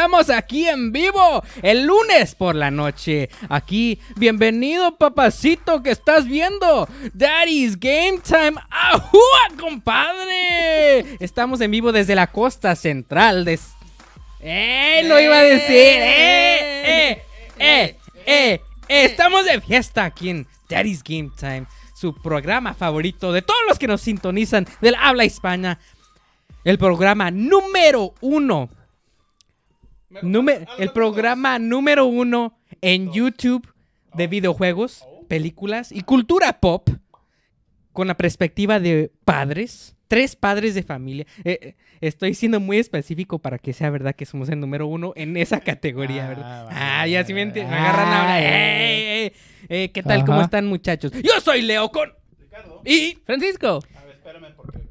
estamos aquí en vivo el lunes por la noche. Aquí, bienvenido papacito que estás viendo. Daddy's Game Time. ¡Ajúa, compadre! Estamos en vivo desde la costa central de... ¡Eh! Lo iba a decir. ¡eh! ¡Eh! ¡Eh! ¡Eh! ¡Eh! Estamos de fiesta aquí en Daddy's Game Time, su programa favorito de todos los que nos sintonizan del habla hispana. El programa número uno el programa número uno en YouTube de oh. videojuegos, oh. películas y cultura pop con la perspectiva de padres, tres padres de familia. Eh, eh, estoy siendo muy específico para que sea verdad que somos el número uno en esa ah, categoría, ah, ¿verdad? ah, ya si me, me agarran ah, ahora. Eh. ¿Qué tal? ¿Cómo están, muchachos? Yo soy Leo con... Ricardo. Y Francisco. A ver, espérame porque...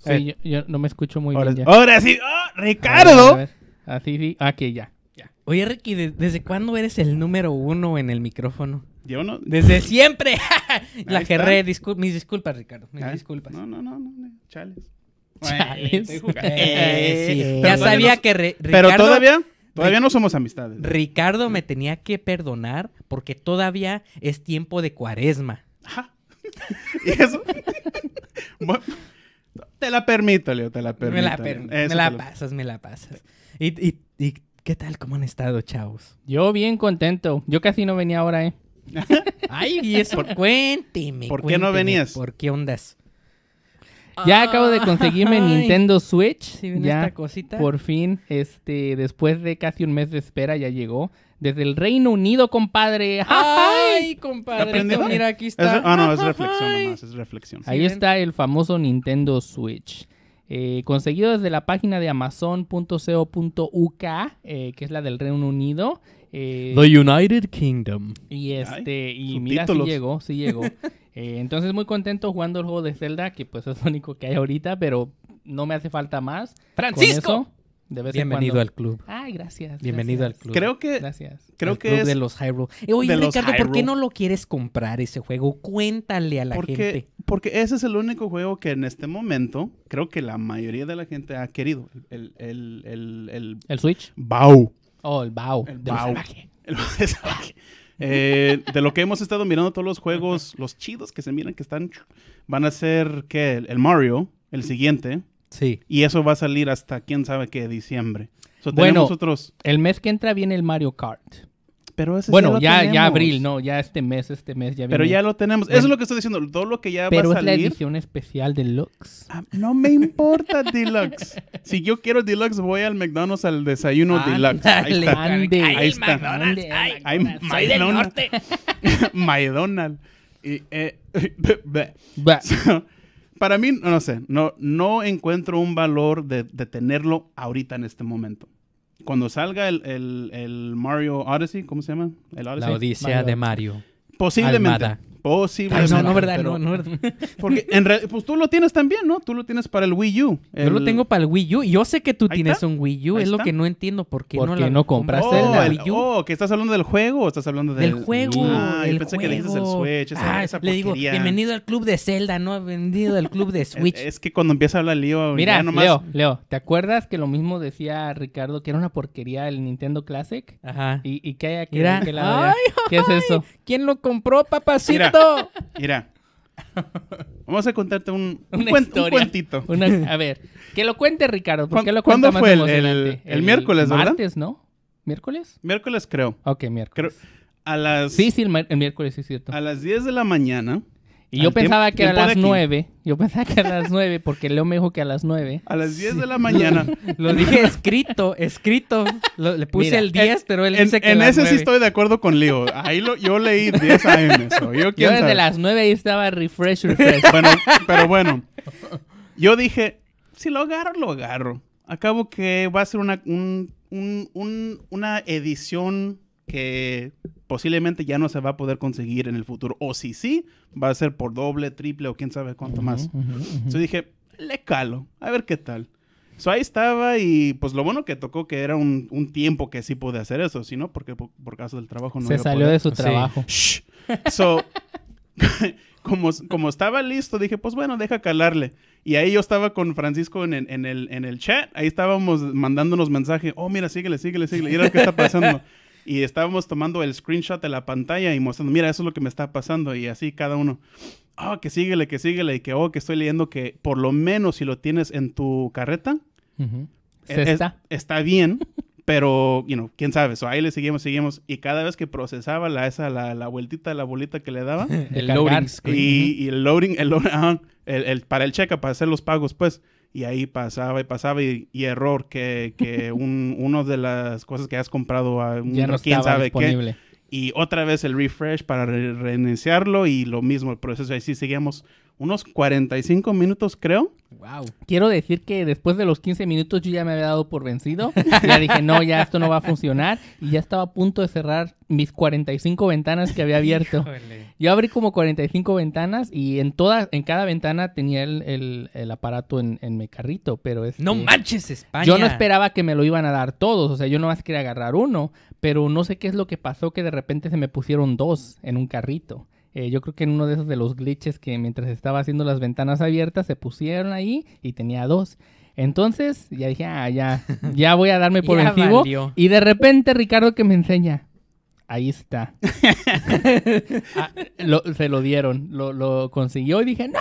Sí, eh. yo, no me escucho muy bien. Ahora sí, ¡Oh, Ricardo. Así ah, sí, aquí ah, ya. ya. Oye, Ricky, ¿desde cuándo eres el número uno en el micrófono? Yo no. Desde siempre. La gerré, mis disculpas, Ricardo. Mis disculpas. No, no, no, no, chales. Chales. Eh, eh, ya sabía que Ricardo. Pero todavía. Todavía no somos amistades. Ricardo me tenía que perdonar porque todavía es tiempo de cuaresma. Ajá. ¿Y eso? la permito, Leo, te la permito. Me la, pasas, me la pasas. Y, qué tal? ¿Cómo han estado, chavos? Yo bien contento. Yo casi no venía ahora, ¿eh? Ay, y eso. Por, cuénteme. ¿Por qué no venías? ¿Por qué ondas? Ya ah. acabo de conseguirme Nintendo Switch. Sí, ya esta cosita. Por fin, este, después de casi un mes de espera, ya llegó. Desde el Reino Unido, compadre. ¡Ay, compadre! Mira, aquí está. Ah, no, es reflexión nomás, es reflexión. Ahí está el famoso Nintendo Switch. Eh, conseguido desde la página de amazon.co.uk, eh, que es la del Reino Unido. Eh, The United Kingdom. Y este, y mira, sí llegó, sí llegó. Eh, entonces muy contento jugando el juego de Zelda, que pues es lo único que hay ahorita, pero no me hace falta más. ¡Francisco! De Bienvenido al club. Ay, gracias. Bienvenido al club. Creo que. Gracias. Creo que es. De los Hyrule. oye, Ricardo, ¿por qué no lo quieres comprar ese juego? Cuéntale a la gente. Porque ese es el único juego que en este momento creo que la mayoría de la gente ha querido. El. El, el Switch. Bau. Oh, el Bau. El El, eh, de lo que hemos estado mirando todos los juegos, los chidos que se miran que están, van a ser que el Mario, el siguiente. Sí. Y eso va a salir hasta quién sabe qué, diciembre. bueno, el mes que entra viene el Mario Kart bueno, ya, ya, abril, no, ya este mes, este mes ya Pero ya lo tenemos. Eso es lo que estoy diciendo, todo lo que ya va a salir. Pero es la edición especial deluxe. Ah, no me importa deluxe. Si yo quiero deluxe, voy al McDonald's al desayuno deluxe. Ahí está. ahí está. McDonald's, hay, McDonald's. Soy del norte. McDonald's. Eh, para mí, no sé, no, no encuentro un valor de tenerlo ahorita en este momento cuando salga el, el, el, Mario Odyssey, ¿cómo se llama? El Odyssey. La Odisea de Mario. Posiblemente no, no, verdad, no, no, Porque en realidad, pues tú lo tienes también, ¿no? Tú lo tienes para el Wii U. Yo lo tengo para el Wii U. Yo sé que tú tienes un Wii U. es lo que no entiendo por qué no, compraste el Wii U. Oh, que estás hablando del juego o estás hablando del. Del juego. Ah, yo pensé que dijiste el Switch. Ah, le digo, bienvenido al club de Zelda, ¿no? Bienvenido al club de Switch. es, que cuando empieza a hablar lío. Mira, Leo, Leo, ¿te acuerdas que lo mismo decía Ricardo que era una porquería el Nintendo Classic? Ajá. ¿Y, que hay aquí? es eso? ¿Quién lo compró, papacito? Mira. Vamos a contarte un, cuentito. a ver, que lo cuente Ricardo, ¿Cuándo fue el, el, el, miércoles, ¿verdad? Martes, ¿no? ¿Miércoles? Miércoles creo. Ok, miércoles. a las... Sí, sí, el, miércoles, sí es cierto. A las 10 de la mañana y yo pensaba que a las nueve. Yo pensaba que a las nueve, porque Leo me dijo que a las nueve. A las 10 de la mañana. lo dije escrito, escrito. le puse el diez, pero él en, dice que a las ese sí estoy de acuerdo con Leo. Ahí yo leí diez AM. Yo, desde las nueve ahí estaba refresh, refresh. bueno, pero bueno. Yo dije, si lo agarro, lo agarro. Acabo que va a ser una edición que posiblemente ya no se va a poder conseguir en el futuro. O si sí, va a ser por doble, triple o quién sabe cuánto más. Entonces dije, le calo, a ver qué tal. ahí estaba y pues lo bueno que tocó que era un, tiempo que sí pude hacer eso, si no, porque por, caso del trabajo no. Se salió de su trabajo. Shh. So, como, como estaba listo, dije, pues bueno, deja calarle. Y ahí yo estaba con Francisco en, el, en el chat, ahí estábamos mandándonos mensajes, oh mira, síguele, síguele, síguele, mira lo que está pasando. Y estábamos tomando el screenshot de la pantalla y mostrando, mira, eso es lo que me está pasando. Y así cada uno, oh, que síguele, que síguele. Y que, oh, que estoy leyendo que por lo menos si lo tienes en tu carreta, e-, está. bien. pero, you know, quién sabe. So, ahí le seguimos, seguimos. Y cada vez que procesaba la, esa, la, la vueltita, la bolita que le daba. el loading Y, el loading, el, el, para el cheque, para hacer los pagos, pues y ahí pasaba y pasaba y, error que, que uno de las cosas que has comprado a un, quién sabe qué y otra vez el refresh para renunciarlo reiniciarlo y lo mismo el proceso. Así seguíamos unos 45 minutos, creo. Quiero decir que después de los 15 minutos yo ya me había dado por vencido. ya dije, no, ya esto no va a funcionar. Y ya estaba a punto de cerrar mis 45 ventanas que había abierto. Yo abrí como 45 ventanas y en todas, en cada ventana tenía el, aparato en, mi carrito. Pero es. Este ¡No manches, España! Yo no esperaba que me lo iban a dar todos. O sea, yo no más quería agarrar uno. Pero no sé qué es lo que pasó que de repente se me pusieron dos en un carrito. Eh, yo creo que en uno de esos de los glitches que mientras estaba haciendo las ventanas abiertas se pusieron ahí y tenía dos. Entonces ya dije, ah, ya, ya voy a darme por vencido. Y de repente Ricardo que me enseña, ahí está. Ah, se lo dieron, lo, consiguió y dije, ¡no!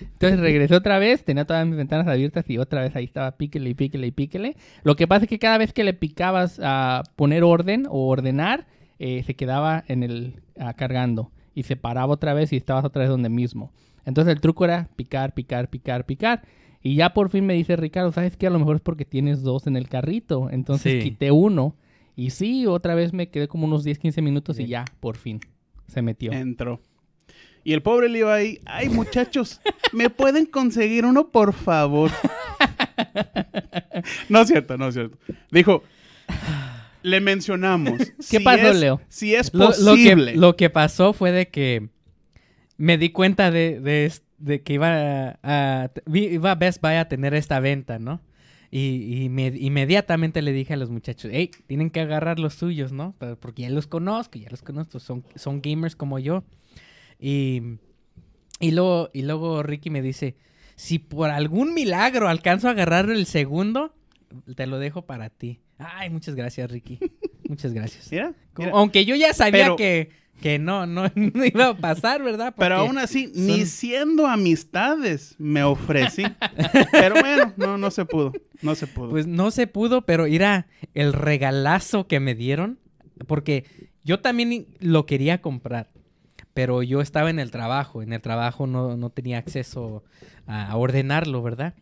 Entonces regresé otra vez, tenía todas mis ventanas abiertas y otra vez ahí estaba píquele y píquele y píquele. Lo que pasa es que cada vez que le picabas a poner orden o ordenar, eh, se quedaba en el ah, cargando y se paraba otra vez y estabas otra vez donde mismo. Entonces el truco era picar, picar, picar, picar. Y ya por fin me dice Ricardo, ¿sabes qué? A lo mejor es porque tienes dos en el carrito. Entonces quité uno. Y sí, otra vez me quedé como unos 10, 15 minutos y ya, por fin, se metió. Entró. Y el pobre le iba ahí, ay muchachos, ¿me pueden conseguir uno, por favor? no es cierto, no es cierto. Dijo, le mencionamos. ¿Qué pasó, Leo? Si es posible. Lo, que, pasó fue de que me di cuenta de, que iba a, Best Buy a tener esta venta, ¿no? Y, inmediatamente le dije a los muchachos, hey, tienen que agarrar los suyos, ¿no? Porque ya los conozco, ya los conozco, son, gamers como yo. Y, luego, y luego Ricky me dice, si por algún milagro alcanzo a agarrar el segundo, te lo dejo para ti. Ay, muchas gracias, Ricky. Muchas gracias. ¿Mira? Aunque yo ya sabía que, que no, no, iba a pasar, ¿verdad? pero aún así, ni siendo amistades, me ofrecí. pero bueno, no, no se pudo. No se pudo. Pues no se pudo, pero era el regalazo que me dieron, porque yo también lo quería comprar pero yo estaba en el trabajo, en el trabajo no, tenía acceso a ordenarlo, ¿verdad?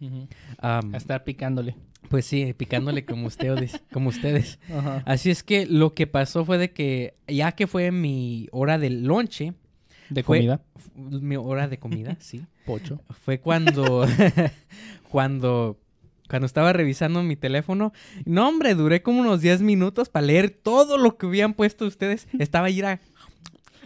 a estar picándole. Pues sí, picándole como ustedes, como ustedes. Así es que lo que pasó fue de que, ya que fue mi hora del lonche. ¿De comida? Mi hora de comida, sí. Pocho. Fue cuando, cuando, cuando estaba revisando mi teléfono. No, hombre, duré como unos 10 minutos para leer todo lo que habían puesto ustedes. Estaba ir a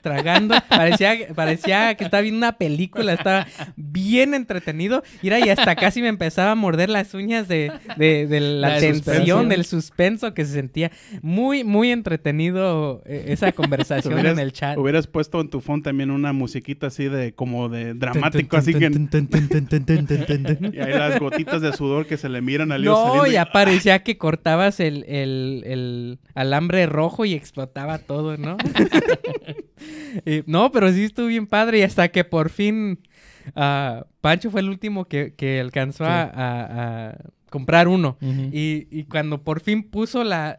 tragando. Parecía, parecía que estaba viendo una película, estaba bien entretenido. Mira, y hasta casi me empezaba a morder las uñas de, de, la, tensión, del suspenso que se sentía. Muy, muy entretenido eh, esa conversación en el chat. Hubieras puesto en tu phone también una musiquita así de como de dramático, así que. y ahí las gotitas de sudor que se le miran al No, ya y... parecía que cortabas el, el alambre rojo y explotaba todo, ¿no? no, pero sí estuvo bien padre y hasta que por fin ah, Pancho fue el último que, alcanzó a, comprar uno. y, cuando por fin puso la,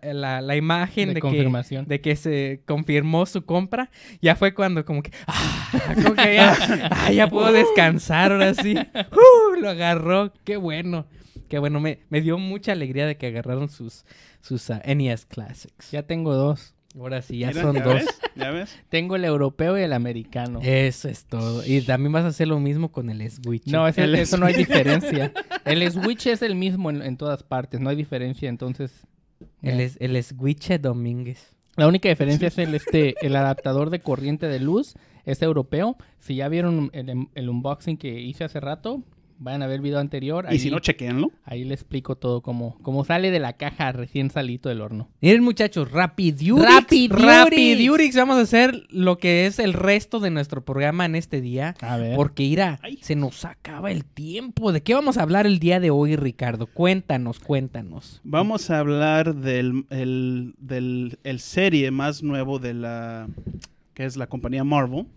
imagen de, confirmación. Que, de que se confirmó su compra, ya fue cuando como que, ah, ya, ah, puedo descansar ahora sí. Uh, lo agarró, qué bueno. Que bueno, me, dio mucha alegría de que agarraron sus, sus NES Classics. Ya tengo dos. Ahora sí, ya son dos. Tengo el europeo y el americano. Eso es todo. Y también vas a hacer lo mismo con el switch. No, eso no hay diferencia. el switch es el mismo en, todas partes, no hay diferencia, entonces... El, el switch Domínguez. La única diferencia es el, este, el adaptador de corriente de luz, es europeo. Si ya vieron el, em, el unboxing que hice hace rato, Vayan a ver el video anterior. y si no, chequenlo. Ahí le explico todo como, sale de la caja recién salito del horno. Miren, muchachos, rapidurix Rapidurix. Vamos a hacer lo que es el resto de nuestro programa en este día. A ver. Porque, Ira, se nos acaba el tiempo. ¿De qué vamos a hablar el día de hoy, Ricardo? Cuéntanos, cuéntanos. Vamos a hablar del, del serie más nuevo de la... que es la compañía Marvel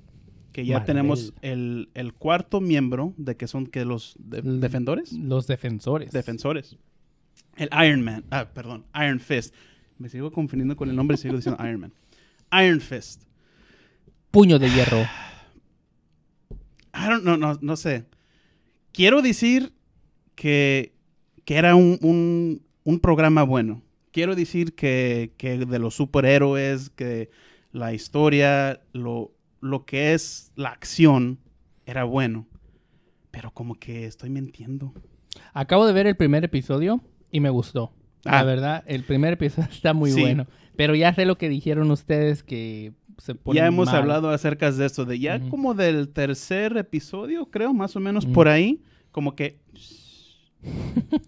que ya tenemos el, cuarto miembro de que son que los defensores. Los defensores. Defensores. El Iron Man. Ah, perdón. Iron Fist. Me sigo confundiendo con el nombre y sigo diciendo Iron Man. Iron Fist. Puño de hierro. I no, no sé. Quiero decir que, era un, programa bueno. Quiero decir que, que de los superhéroes, que la historia, lo, lo que es la acción era bueno, pero como que estoy mintiendo. Acabo de ver el primer episodio y me gustó. La ah. verdad, el primer episodio está muy bueno. Pero ya sé lo que dijeron ustedes que se pone Ya hemos hablado acerca de esto, de ya como del tercer episodio, creo, más o menos por ahí, como que...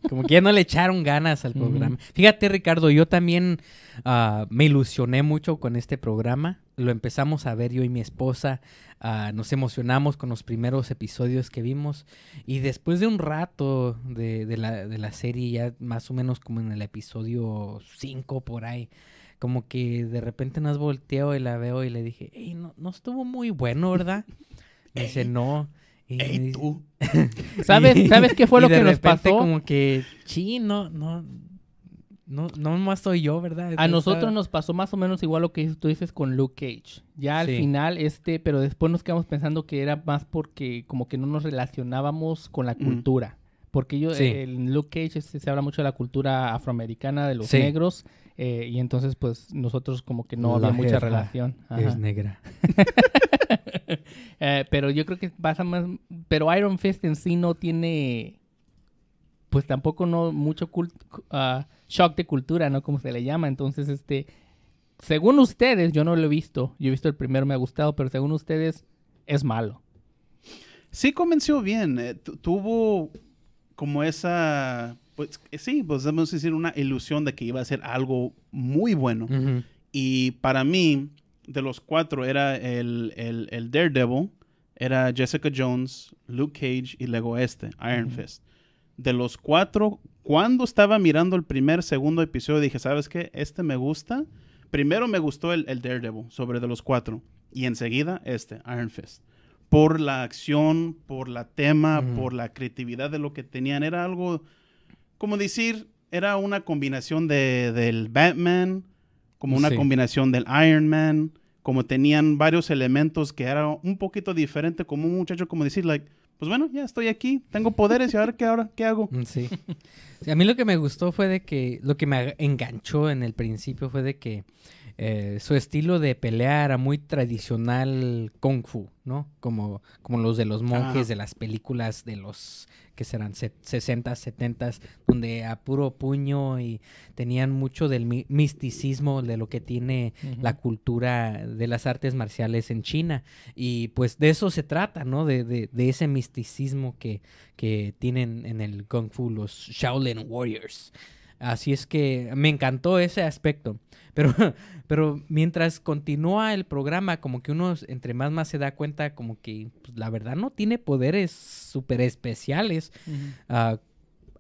como que ya no le echaron ganas al programa. Fíjate, Ricardo, yo también ah, me ilusioné mucho con este programa lo empezamos a ver yo y mi esposa, ah, nos emocionamos con los primeros episodios que vimos y después de un rato de, la, serie, ya más o menos como en el episodio 5 por ahí, como que de repente nos volteo y la veo y le dije, no, no estuvo muy bueno, ¿verdad? Me dice, no. tú. ¿Sabes, ¿Sabes qué fue lo que nos pasó? Como que, sí, no, no, no, no más soy yo, ¿verdad? A nosotros nos pasó más o menos igual lo que tú dices con Luke Cage. Ya al final, este, pero después nos quedamos pensando que era más porque como que no nos relacionábamos con la cultura. Porque yo, en Luke Cage este, se habla mucho de la cultura afroamericana, de los negros, eh, y entonces pues nosotros como que no da había mucha relación. Es negra. Eh, pero yo creo que pasa más, pero Iron Fist en sí no tiene pues tampoco no mucho ah, shock de cultura, ¿no? Como se le llama. Entonces, este, según ustedes, yo no lo he visto. Yo he visto el primero, me ha gustado, pero según ustedes, es malo. Sí, comenzó bien. Eh, tuvo como esa, pues eh, sí, podemos pues decir una ilusión de que iba a ser algo muy bueno. Y para mí, de los cuatro, era el, Daredevil, era Jessica Jones, Luke Cage y luego este, Iron Fist de los cuatro, cuando estaba mirando el primer, segundo episodio, dije, ¿sabes qué? Este me gusta. Primero me gustó el, Daredevil, sobre de los cuatro. Y enseguida este, Iron Fist. Por la acción, por la tema, por la creatividad de lo que tenían. Era algo, como decir, era una combinación de, del Batman, como una combinación del Iron Man, como tenían varios elementos que era un poquito diferente, como un muchacho, como decir, like, pues bueno, ya estoy aquí, tengo poderes y ver qué, ahora, ¿qué hago? Mm, sí. A mí lo que me gustó fue de que, lo que me enganchó en el principio fue de que eh, su estilo de pelea era muy tradicional kung fu, ¿no? Como, como los de los monjes de las películas de los que serán 60, 70, donde a puro puño y tenían mucho del misticismo de lo que tiene la cultura de las artes marciales en China. Y pues de eso se trata, ¿no? De, de, de ese misticismo que, que tienen en el kung fu los Shaolin Warriors. Así es que me encantó ese aspecto. Pero, pero mientras continúa el programa, como que uno entre más más se da cuenta como que pues, la verdad no tiene poderes súper especiales. Ah,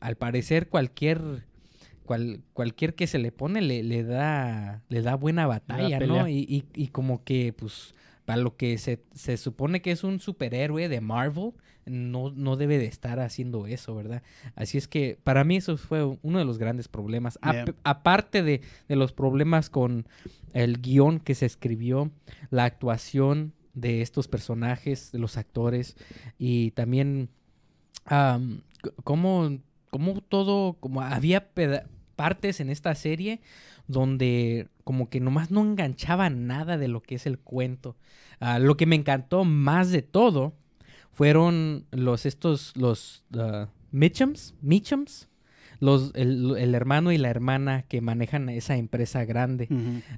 al parecer cualquier... cualquier que se le pone le, da le da buena batalla, ¿no? Y, y, como que pues para lo que se, se, supone que es un superhéroe de Marvel, no, no debe de estar haciendo eso, ¿verdad? Así es que para mí eso fue uno de los grandes problemas. Aparte de, los problemas con el guión que se escribió, la actuación de estos personajes, de los actores, y también cómo, todo, como había partes en esta serie donde como que nomás no enganchaba nada de lo que es el cuento. Ah, lo que me encantó más de todo fueron los estos, los ah, Mitchums, Mitchums, los, el, hermano y la hermana que manejan esa empresa grande.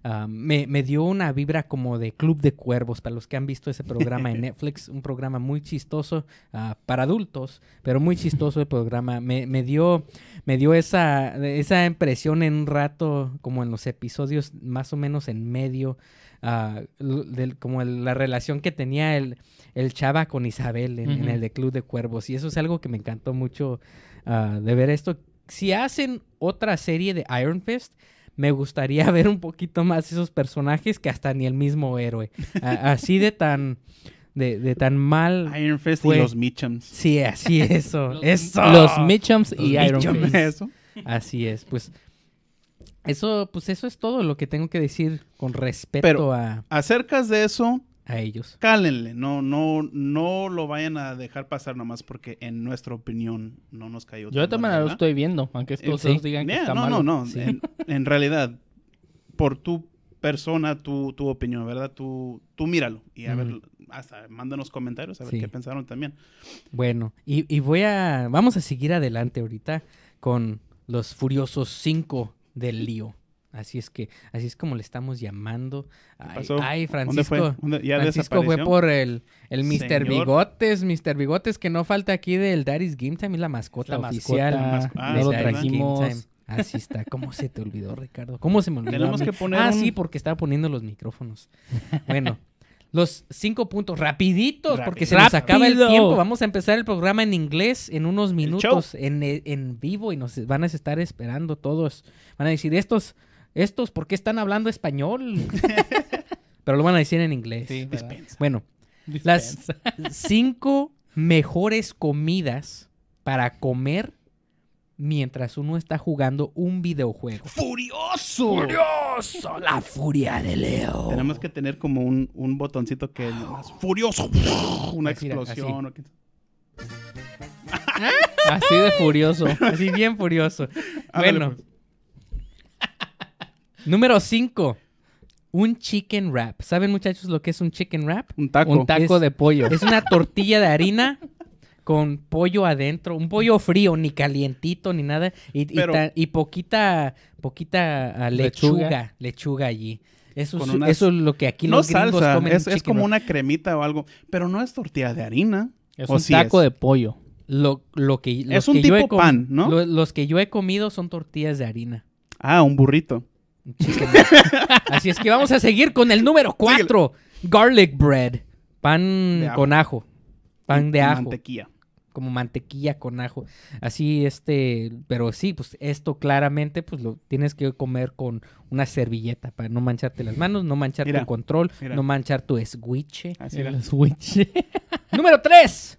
Ah, me, dio una vibra como de Club de Cuervos, para los que han visto ese programa en Netflix, un programa muy chistoso ah, para adultos, pero muy chistoso el programa. Me, me, dio, me dio esa, esa impresión en un rato, como en los episodios más o menos en medio. Ah, como la relación que tenía el, el Chava con Isabel en, el de Club de Cuervos. Y eso es algo que me encantó mucho de ver esto, si hacen otra serie de Iron Fist, me gustaría ver un poquito más esos personajes que hasta ni el mismo héroe. así de tan. De, tan mal. Iron Fist y los Mitchums. Sí, así eso. los, eso. Mitchums y Iron Fist. Así es. Pues eso, pues eso es todo lo que tengo que decir con respecto Pero, a. Acerca de eso, a ellos. Cálenle, no, no, no lo vayan a dejar pasar nomás porque en nuestra opinión no nos cayó. Yo de lo estoy viendo, aunque eh, todos eh, digan que está no, No, no, en, realidad, por tu persona, tu, tu opinión, ¿verdad? Tú, tú míralo y a ver, hasta mándanos comentarios a ver qué pensaron también. Bueno, y, y voy a, vamos a seguir adelante ahorita con los Furiosos cinco del lío. Así es que, así es como le estamos llamando. Ay, pasó? ay Francisco. fue? Francisco fue por el, el Mr. Bigotes, Mr. Bigotes, que no falta aquí del Daddy's Game Time, es la mascota oficial. Ah, ah, lo Así está. ¿Cómo se te olvidó, Ricardo? ¿Cómo se me olvidó? que ah, poner. Ah, sí, porque estaba poniendo los micrófonos. Bueno. los cinco puntos rapiditos porque se nos acaba el tiempo. Vamos a empezar el programa en inglés en unos minutos en, en, vivo y nos van a estar esperando todos. Van a decir, estos ¿estos por qué están hablando español? Pero lo van a decir en inglés. Sí, bueno, las cinco mejores comidas para comer mientras uno está jugando un videojuego. ¡Furioso! ¡Furioso! La furia de Leo. Tenemos que tener como un, botoncito que es ¡Furioso! Una explosión. ¿Eh? Así. de furioso. Así bien furioso. bueno, pues. Número 5. Un chicken wrap. ¿Saben, muchachos, lo que es un chicken wrap? Un taco. Un taco de pollo. Es una tortilla de harina con pollo adentro. Un pollo frío, ni calientito, ni nada. Y, poquita, poquita ah, lechuga, lechuga, allí. Eso, es, lo que aquí no los gringos salsa, Es, es como una cremita o algo. Pero no es tortilla de harina. Es un taco de pollo. Lo, lo que, es un tipo pan, ¿no? los que yo he comido son tortillas de harina. Ah, un burrito. Así es que vamos a seguir con el número 4. Garlic bread. Pan con ajo. Pan de ajo. Mantequilla. Como mantequilla con ajo. Así, este, pero sí, pues esto claramente, pues lo tienes que comer con una servilleta para no mancharte las manos, no manchar el tu control, no manchar tu esguiche. el número 3.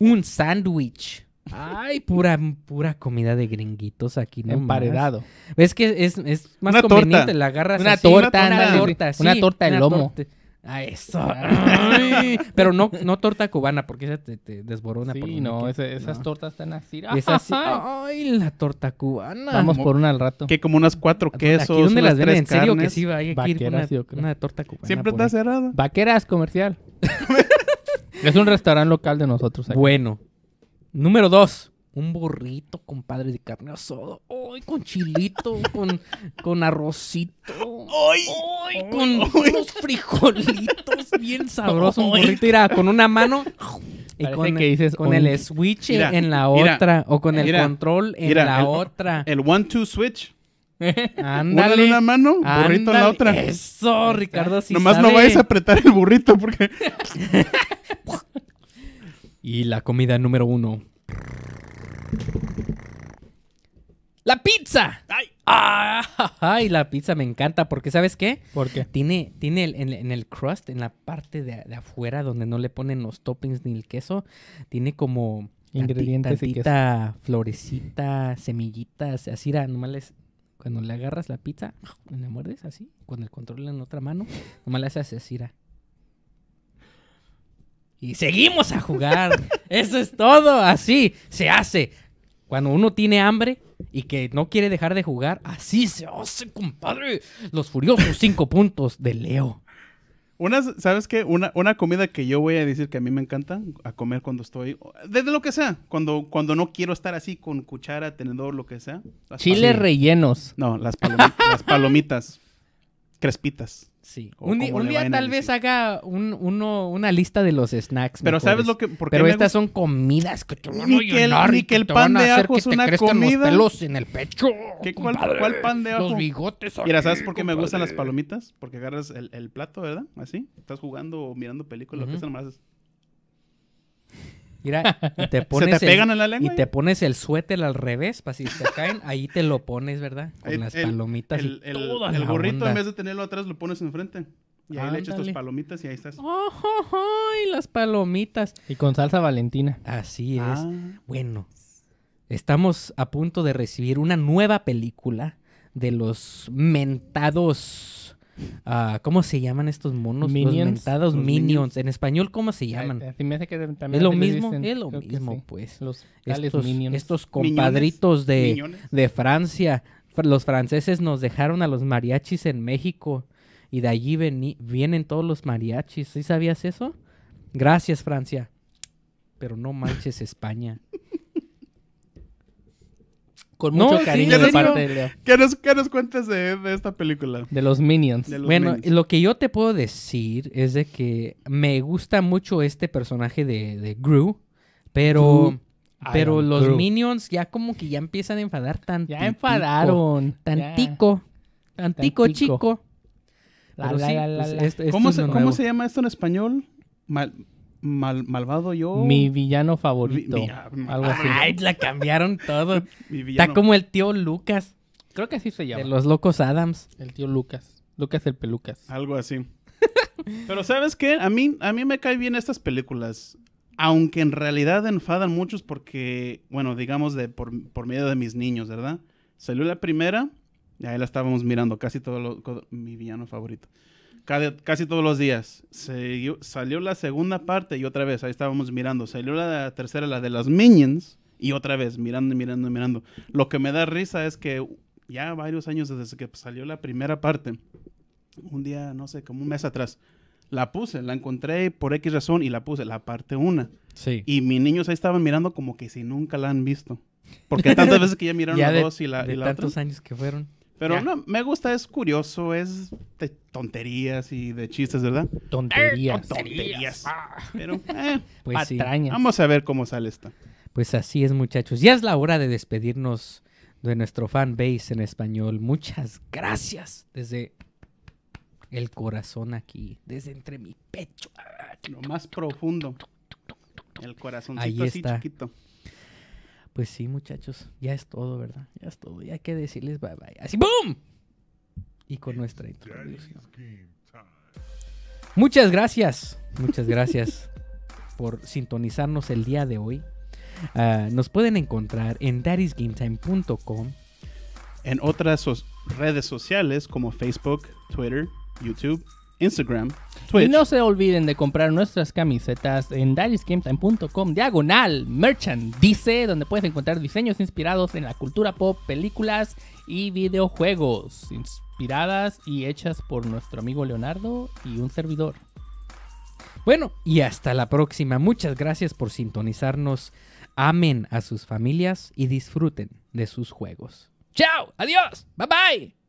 Un sándwich. Ay, pura, pura comida de gringuitos aquí, ¿no? Emparedado. ¿Ves que es, es más conveniente? La agarras una torta, una, torta, una torta de lomo. A ah, eso. Pero no, no torta cubana, porque esa te, te desborona. Sí, no, esas tortas están así. Es así. Ay, la torta cubana. Vamos por una al rato. Que como unas cuatro quesos. Aquí las ven, en serio que sí, va, a ir una, una, torta cubana. Siempre está cerrada. Vaqueras comercial. es un restaurante local de nosotros. ahí. Bueno, Número dos, un burrito, compadre, de carne asada. ¡Ay, con chilito! con, con arrocito. ¡Ay! Con unos frijolitos bien sabrosos. Un burrito, mira, con una mano... Y con, dices, con el switch en la otra o con el control en la otra. El one-two switch. Ándale. en una mano, burrito en la otra. Eso, Ricardo, Nomás no vayas a apretar el burrito porque... Y la comida número uno. ¡La pizza! ¡Ay! ¡Ay! Ah, la pizza me encanta porque, ¿sabes qué? porque Tiene, tiene en, el crust, en la parte de, afuera donde no le ponen los toppings ni el queso, tiene como. Ingredientes queso. florecita, semillitas, así, nomás cuando le agarras la pizza, le muerdes así, con el control en otra mano, nomás le haces así, y seguimos a jugar. Eso es todo, así se hace. Cuando uno tiene hambre y que no quiere dejar de jugar, así se hace, compadre. Los furiosos cinco puntos de Leo. ¿sabes qué? Una, comida que yo voy a decir que a mí me encanta a comer cuando estoy, desde lo que sea, cuando, cuando no quiero estar así con cuchara, tenedor, lo que sea. Chiles rellenos. No, las palomitas, crespitas. Sí. un, día tal vez haga un, uno, una lista de los snacks. Pero ¿sabes lo que...? Por qué Pero estas son comidas que te van que, el pan de ajo es una comida. Los pelos en el pecho. ¿Qué, cuál, pan de ajo? Los bigotes. Mira, ¿sabes por qué me gustan las palomitas? Porque agarras el, el, plato, ¿verdad? Así. Estás jugando o mirando películas, lo que es nomás Mira, y te pones el, suéter al revés, para si te caen, ahí te lo pones, ¿verdad? Con las palomitas. El, y el burrito, en vez de tenerlo atrás, lo pones enfrente. Y ahí le echas tus palomitas y ahí estás. ¡Oh, oh, y las palomitas! Y con salsa valentina. Así ah. es. Bueno, estamos a punto de recibir una nueva película de los mentados Ah, ¿Cómo se llaman estos monos? Minions. Los minions. En español, ¿cómo se llaman? Eh, eh, es lo mismo, es lo mismo, pues. Los estos, estos compadritos de, Francia. Los franceses nos dejaron a los mariachis en México. Y de allí vienen todos los mariachis. ¿Sí sabías eso? Gracias, Francia. Pero no manches España con mucho cariño de parte ¿Qué nos, qué cuentas de, esta película? De los Minions. bueno, lo que yo te puedo decir es de que me gusta mucho este personaje de, de Gru, pero... Pero los Minions ya como que ya empiezan a enfadar tanto Ya enfadaron. Tantico. Tantico, chico. ¿Cómo, se, ¿Cómo se llama esto en español? Mal, malvado yo. Mi villano favorito. algo así. Ay, la cambiaron todo. Está como el tío Lucas. Creo que así se llama. los locos Adams. El tío Lucas. Lucas el pelucas. Algo así. Pero ¿sabes qué? A mí, a mí me caen bien estas películas. Aunque en realidad enfadan muchos porque, bueno, digamos de por, por medio de mis niños, ¿verdad? Salió la primera, y ahí la estábamos mirando, casi todo mi villano favorito casi todos los días. salió la segunda parte y otra vez, ahí estábamos mirando. Salió la tercera, la de las Minions, y otra vez, mirando, y mirando, y mirando. Lo que me da risa es que ya varios años desde que salió la primera parte, un día, no sé, como un mes atrás, la puse, la encontré por X razón y la puse, la parte una. Sí. Y mis niños ahí estaban mirando como que si nunca la han visto. Porque tantas veces que ya miraron la dos y la, de tantos años que fueron. Pero no, me gusta, es curioso, es de tonterías y de chistes, ¿verdad? Tonterías. Eh, tonterías. Pero, eh, pues Vamos a ver cómo sale esta. Pues así es, muchachos. Ya es la hora de despedirnos de nuestro fan base en español. Muchas gracias desde el corazón aquí, desde entre mi pecho. Lo más profundo. El corazoncito Ahí está. así chiquito. Pues sí, muchachos, ya es todo, ¿verdad? Ya es todo. Ya hay que decirles bye bye. Así, ¡boom! Y con nuestra introducción. Muchas gracias, muchas gracias por sintonizarnos el día de hoy. Ah, nos pueden encontrar en daddy'sgametime.com. En otras redes sociales como Facebook, Twitter, YouTube, Instagram y no se olviden de comprar nuestras camisetas en daddy'sgametime.com diagonal Dice, donde puedes encontrar diseños inspirados en la cultura pop, películas y videojuegos, inspiradas y hechas por nuestro amigo Leonardo y un servidor. Bueno, y hasta la próxima. Muchas gracias por sintonizarnos. Amen a sus familias y disfruten de sus juegos. Chao, adiós, bye bye.